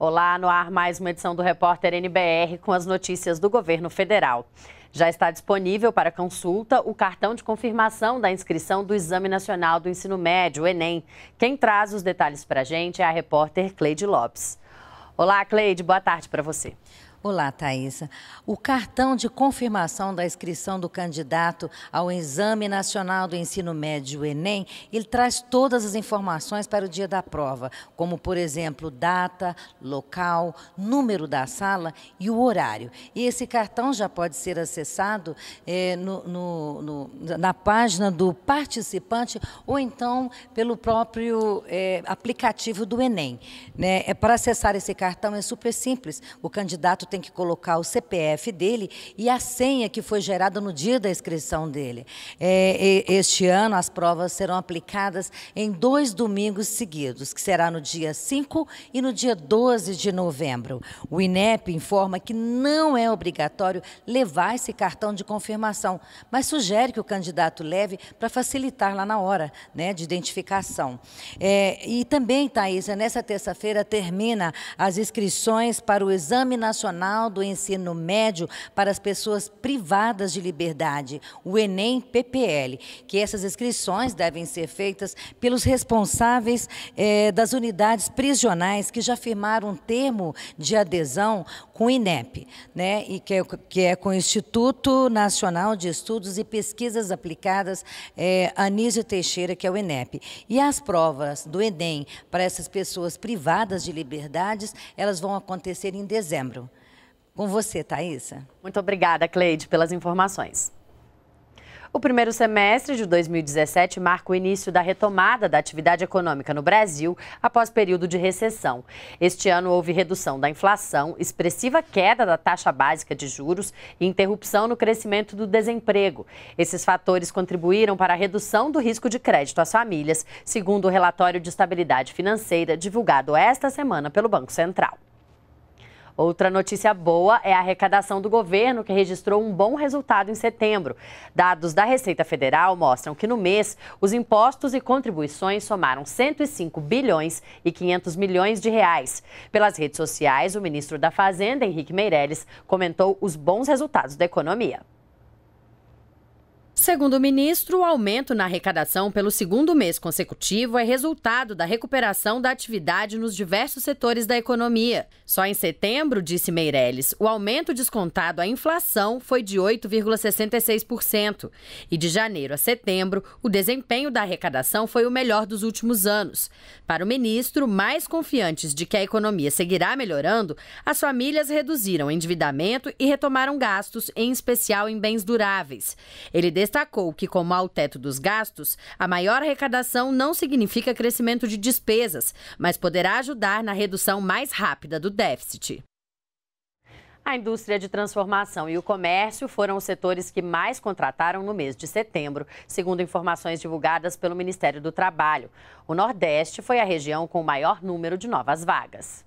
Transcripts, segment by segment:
Olá, no ar mais uma edição do Repórter NBR com as notícias do governo federal. Já está disponível para consulta o cartão de confirmação da inscrição do Exame Nacional do Ensino Médio, o Enem. Quem traz os detalhes para a gente é a repórter Cleide Lopes. Olá, Cleide, boa tarde para você. Olá, Thaisa. O cartão de confirmação da inscrição do candidato ao Exame Nacional do Ensino Médio, Enem, ele traz todas as informações para o dia da prova, como, por exemplo, data, local, número da sala e o horário. E esse cartão já pode ser acessado é, no, no, no, na página do participante ou então pelo próprio é, aplicativo do Enem. Né? É, para acessar esse cartão é super simples. O candidato tem que colocar o CPF dele e a senha que foi gerada no dia da inscrição dele. É, este ano, as provas serão aplicadas em dois domingos seguidos, que será no dia 5 e no dia 12 de novembro. O INEP informa que não é obrigatório levar esse cartão de confirmação, mas sugere que o candidato leve para facilitar lá na hora né, de identificação. É, e também, Thais, nessa terça-feira termina as inscrições para o Exame Nacional Nacional do Ensino Médio para as Pessoas Privadas de Liberdade, o Enem PPL, que essas inscrições devem ser feitas pelos responsáveis eh, das unidades prisionais que já firmaram um termo de adesão com o INEP, né, e que é, que é com o Instituto Nacional de Estudos e Pesquisas Aplicadas eh, Anísio Teixeira, que é o INEP. E as provas do Enem para essas pessoas privadas de liberdades, elas vão acontecer em dezembro. Com você, Thaisa. Muito obrigada, Cleide, pelas informações. O primeiro semestre de 2017 marca o início da retomada da atividade econômica no Brasil após período de recessão. Este ano houve redução da inflação, expressiva queda da taxa básica de juros e interrupção no crescimento do desemprego. Esses fatores contribuíram para a redução do risco de crédito às famílias, segundo o relatório de estabilidade financeira divulgado esta semana pelo Banco Central. Outra notícia boa é a arrecadação do governo, que registrou um bom resultado em setembro. Dados da Receita Federal mostram que no mês os impostos e contribuições somaram 105 bilhões e 500 milhões de reais. Pelas redes sociais, o ministro da Fazenda, Henrique Meirelles, comentou os bons resultados da economia. Segundo o ministro, o aumento na arrecadação pelo segundo mês consecutivo é resultado da recuperação da atividade nos diversos setores da economia. Só em setembro, disse Meirelles, o aumento descontado à inflação foi de 8,66%. E de janeiro a setembro, o desempenho da arrecadação foi o melhor dos últimos anos. Para o ministro, mais confiantes de que a economia seguirá melhorando, as famílias reduziram o endividamento e retomaram gastos, em especial em bens duráveis. Ele Destacou que, como há o teto dos gastos, a maior arrecadação não significa crescimento de despesas, mas poderá ajudar na redução mais rápida do déficit. A indústria de transformação e o comércio foram os setores que mais contrataram no mês de setembro, segundo informações divulgadas pelo Ministério do Trabalho. O Nordeste foi a região com o maior número de novas vagas.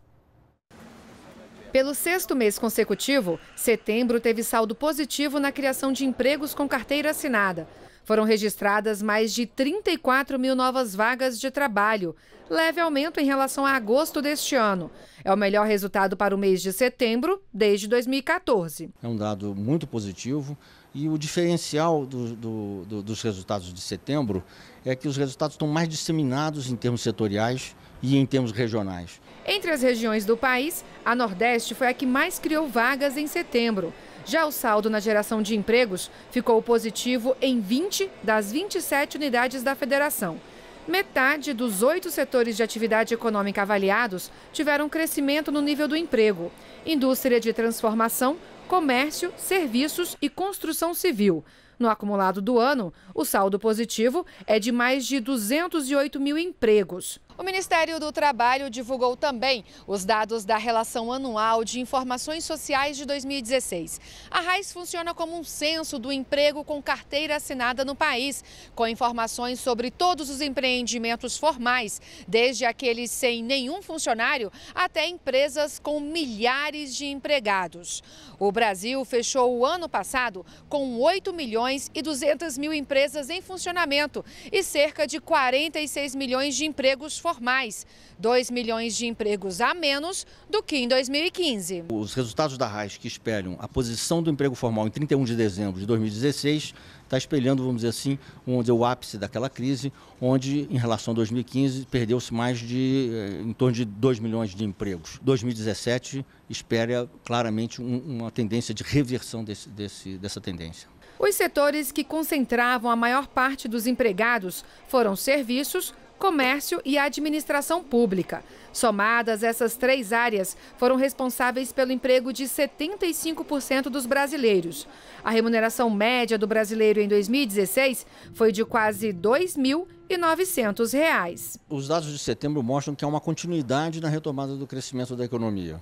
Pelo sexto mês consecutivo, setembro teve saldo positivo na criação de empregos com carteira assinada. Foram registradas mais de 34 mil novas vagas de trabalho, leve aumento em relação a agosto deste ano. É o melhor resultado para o mês de setembro desde 2014. É um dado muito positivo e o diferencial do, do, do, dos resultados de setembro é que os resultados estão mais disseminados em termos setoriais e em termos regionais. Entre as regiões do país, a Nordeste foi a que mais criou vagas em setembro. Já o saldo na geração de empregos ficou positivo em 20 das 27 unidades da federação. Metade dos oito setores de atividade econômica avaliados tiveram crescimento no nível do emprego: indústria de transformação, comércio, serviços e construção civil. No acumulado do ano, o saldo positivo é de mais de 208 mil empregos. O Ministério do Trabalho divulgou também os dados da Relação Anual de Informações Sociais de 2016. A RAIS funciona como um censo do emprego com carteira assinada no país, com informações sobre todos os empreendimentos formais, desde aqueles sem nenhum funcionário até empresas com milhares de empregados. O Brasil fechou o ano passado com 8 milhões e 200 mil empresas em funcionamento e cerca de 46 milhões de empregos formados formais, 2 milhões de empregos a menos do que em 2015. Os resultados da RAIS que espelham a posição do emprego formal em 31 de dezembro de 2016 está espelhando, vamos dizer assim, onde é o ápice daquela crise, onde em relação a 2015 perdeu-se mais de eh, em torno de 2 milhões de empregos. 2017 espera claramente uma tendência de reversão desse, desse, dessa tendência. Os setores que concentravam a maior parte dos empregados foram serviços, comércio e administração pública. Somadas, essas três áreas foram responsáveis pelo emprego de 75% dos brasileiros. A remuneração média do brasileiro em 2016 foi de quase R$ 2.900. Os dados de setembro mostram que há uma continuidade na retomada do crescimento da economia.